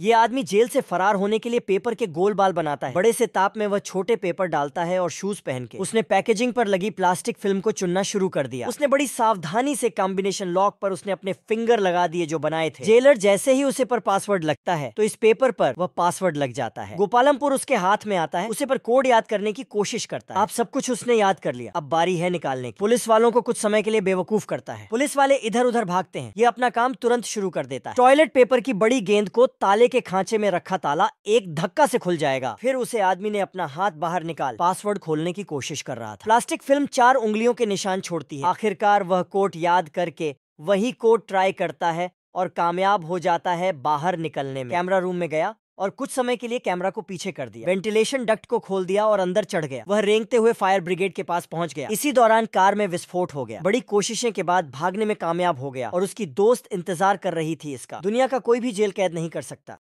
ये आदमी जेल से फरार होने के लिए पेपर के गोल बाल बनाता है बड़े से ताप में वह छोटे पेपर डालता है और शूज पहन के उसने पैकेजिंग पर लगी प्लास्टिक फिल्म को चुनना शुरू कर दिया उसने बड़ी सावधानी से कॉम्बिनेशन लॉक पर उसने अपने फिंगर लगा दिए जो बनाए थे जेलर जैसे ही उसे पर पासवर्ड लगता है तो इस पेपर पर वह पासवर्ड लग जाता है गोपालमपुर उसके हाथ में आता है उसे पर कोड याद करने की कोशिश करता है आप सब कुछ उसने याद कर लिया अब बारी है निकालने की पुलिस वालों को कुछ समय के लिए बेवकूफ करता है पुलिस वाले इधर उधर भागते हैं ये अपना काम तुरंत शुरू कर देता है टॉयलेट पेपर की बड़ी गेंद को ताले के खांचे में रखा ताला एक धक्का से खुल जाएगा फिर उसे आदमी ने अपना हाथ बाहर निकाल पासवर्ड खोलने की कोशिश कर रहा था प्लास्टिक फिल्म चार उंगलियों के निशान छोड़ती है आखिरकार वह कोट याद करके वही कोट ट्राई करता है और कामयाब हो जाता है बाहर निकलने में कैमरा रूम में गया और कुछ समय के लिए कैमरा को पीछे कर दिया वेंटिलेशन डक्ट को खोल दिया और अंदर चढ़ गया वह रेंगते हुए फायर ब्रिगेड के पास पहुंच गया इसी दौरान कार में विस्फोट हो गया बड़ी कोशिशें के बाद भागने में कामयाब हो गया और उसकी दोस्त इंतजार कर रही थी इसका दुनिया का कोई भी जेल कैद नहीं कर सकता